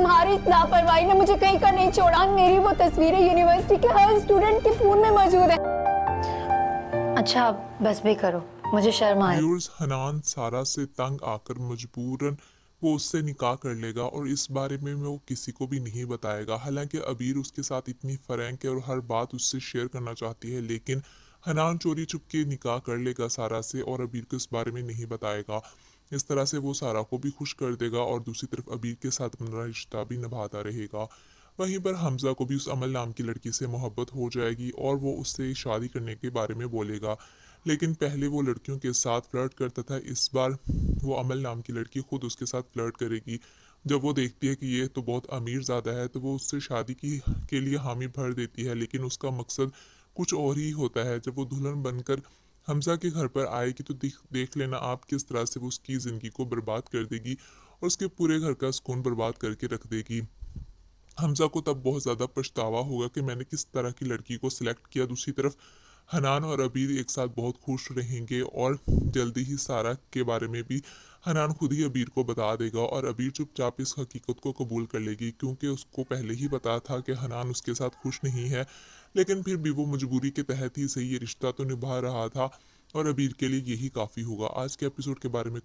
तुम्हारी इस लापरवाही ने मुझे कहीं का नहीं छोड़ा मेरी वो तस्वीरें यूनिवर्सिटी के हर स्टूडेंट के फोन में मौजूद है अच्छा आप बस भी करो मुझे शर्म आ रही है हनान सारा से तंग आकर मजबूरन वो उससे निकाह कर लेगा और इस बारे में वो किसी को भी नहीं बताएगा हालांकि अबीर उसके साथ इतनी फ्रैंक है और हर बात उससे शेयर करना चाहती है लेकिन हनान चोरी चुपके निकाह कर लेगा सारा से और अबीर को इस बारे में नहीं बताएगा इस तरह से वो सारा को भी खुश कर देगा और दूसरी तरफ अबीर के साथ अपना रिश्ता भी निभाता रहेगा वहीं पर हमज़ा को भी उस अमल नाम की लड़की से मोहब्बत हो जाएगी और वो उससे शादी करने के बारे में बोलेगा लेकिन पहले वो लड़कियों के साथ फ्लर्ट करता था इस बार वो अमल नाम की लड़की खुद उसके साथ फ्लर्ट करेगी जब वो देखती है कि ये तो बहुत अमीर ज़्यादा है तो वो उससे शादी की के लिए हामी भर देती है लेकिन उसका मकसद कुछ और ही होता है जब वो दुल्हन बनकर हमजा के घर पर आएगी तो देख लेना आप किस तरह से वो उसकी ज़िंदगी को बर्बाद कर देगी और उसके पूरे घर का सुकून बर्बाद करके रख देगी हमजा को तब बहुत ज़्यादा पछतावा होगा कि मैंने किस तरह की लड़की को सिलेक्ट किया दूसरी तरफ हनान और अबीर एक साथ बहुत खुश रहेंगे और जल्दी ही सारा के बारे में भी हनान खुद ही अबीर को बता देगा और अबीर चुपचाप इस हकीकत को कबूल कर लेगी क्योंकि उसको पहले ही पता था कि हनान उसके साथ खुश नहीं है लेकिन फिर भी वो मजबूरी के तहत ही सही ये रिश्ता तो निभा रहा था और अबीर के लिए यही काफ़ी होगा आज के एपिसोड के बारे में